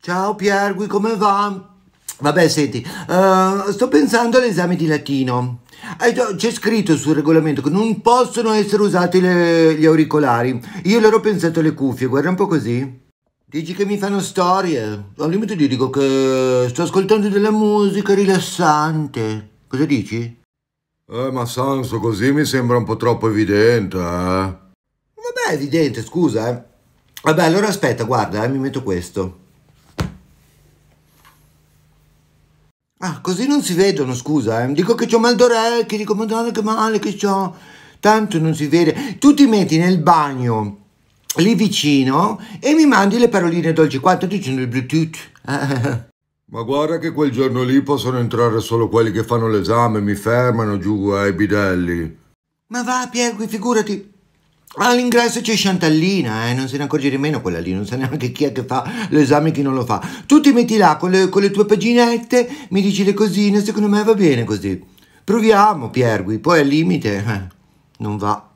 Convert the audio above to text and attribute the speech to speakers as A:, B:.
A: Ciao Piergui, come va? Vabbè, senti, uh, sto pensando all'esame di latino. Eh, c'è scritto sul regolamento che non possono essere usati le, gli auricolari. Io loro ho pensato alle cuffie, guarda un po' così. Dici che mi fanno storie. Al limite ti dico che sto ascoltando della musica rilassante. Cosa dici?
B: Eh, ma Sanso, così mi sembra un po' troppo evidente, eh.
A: Vabbè, evidente, scusa, eh. Vabbè, allora aspetta, guarda, eh, mi metto questo. Ah, così non si vedono, scusa, eh. Dico che ho mal d'orecchio, dico madonna che male che ho. Tanto non si vede. Tu ti metti nel bagno lì vicino e mi mandi le paroline dolci quanto dici il Bluetooth.
B: Ma guarda che quel giorno lì possono entrare solo quelli che fanno l'esame, mi fermano giù ai bidelli.
A: Ma va, Piergui, figurati, Ah, all'ingresso c'è Chantallina, eh, non se ne accorge nemmeno quella lì, non sa neanche chi è che fa l'esame e chi non lo fa. Tu ti metti là con le, con le tue paginette, mi dici le cosine, secondo me va bene così. Proviamo, Piergui, poi al limite eh, non va.